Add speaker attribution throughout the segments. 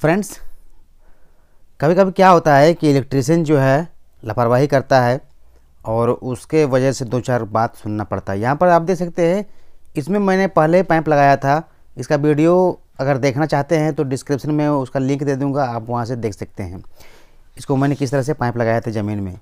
Speaker 1: friends कभी कभी क्या होता है कि इलेक्ट्रिशियन जो है लापरवाही करता है और उसके वजह से दो चार बात सुनना पड़ता है यहाँ पर आप देख सकते हैं इसमें मैंने पहले पाइप लगाया था इसका वीडियो अगर देखना चाहते हैं तो डिस्क्रिप्शन में उसका लिंक दे दूँगा आप वहाँ से देख सकते हैं इसको मैंने किस तरह से पाइप लगाया था ज़मीन में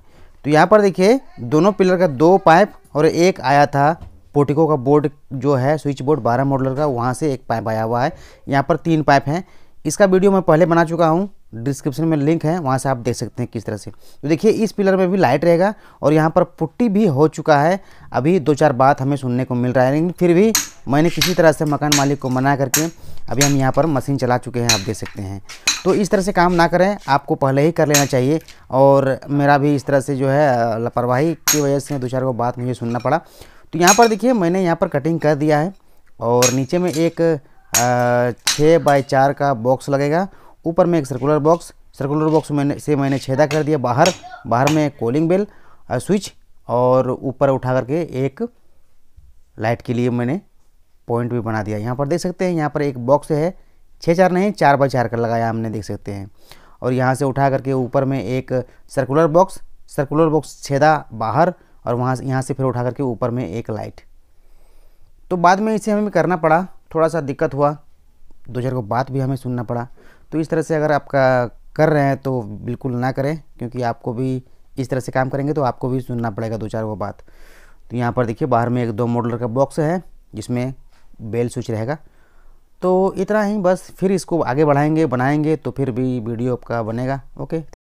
Speaker 1: तो यहाँ पर देखिए दोनों पिलर का दो पाइप और एक आया था पोटिको का बोर्ड जो है स्विच बोर्ड बारह मॉडलर का वहाँ से एक पाइप आया हुआ है यहाँ पर तीन पाइप हैं इसका वीडियो मैं पहले बना चुका हूँ डिस्क्रिप्शन में लिंक है वहाँ से आप देख सकते हैं किस तरह से तो देखिए इस पिलर में भी लाइट रहेगा और यहाँ पर पुट्टी भी हो चुका है अभी दो चार बात हमें सुनने को मिल रहा है लेकिन फिर भी मैंने किसी तरह से मकान मालिक को मना करके अभी हम यहाँ पर मशीन चला चुके हैं आप देख सकते हैं तो इस तरह से काम ना करें आपको पहले ही कर लेना चाहिए और मेरा भी इस तरह से जो है लापरवाही की वजह से दो चार को बात मुझे सुनना पड़ा तो यहाँ पर देखिए मैंने यहाँ पर कटिंग कर दिया है और नीचे में एक छः बाई चार का बॉक्स लगेगा ऊपर में एक सर्कुलर बॉक्स सर्कुलर बॉक्स मैंने से मैंने छेदा कर दिया बाहर बाहर में कॉलिंग बेल स्विच और ऊपर उठा करके एक लाइट के लिए मैंने पॉइंट भी बना दिया यहाँ पर देख सकते हैं यहाँ पर एक बॉक्स है छः चार नहीं चार बाई चार का लगाया हमने देख सकते हैं और यहाँ से उठा करके ऊपर में एक सर्कुलर बॉक्स सर्कुलर बॉक्स छेदा बाहर और वहाँ यहाँ से फिर उठा करके ऊपर में एक लाइट तो बाद में इसे हमें करना पड़ा थोड़ा सा दिक्कत हुआ दो चार को बात भी हमें सुनना पड़ा तो इस तरह से अगर आपका कर रहे हैं तो बिल्कुल ना करें क्योंकि आपको भी इस तरह से काम करेंगे तो आपको भी सुनना पड़ेगा दो चार वो बात तो यहाँ पर देखिए बाहर में एक दो मॉडलर का बॉक्स है जिसमें बेल स्विच रहेगा तो इतना ही बस फिर इसको आगे बढ़ाएंगे बनाएंगे तो फिर भी वीडियो आपका बनेगा ओके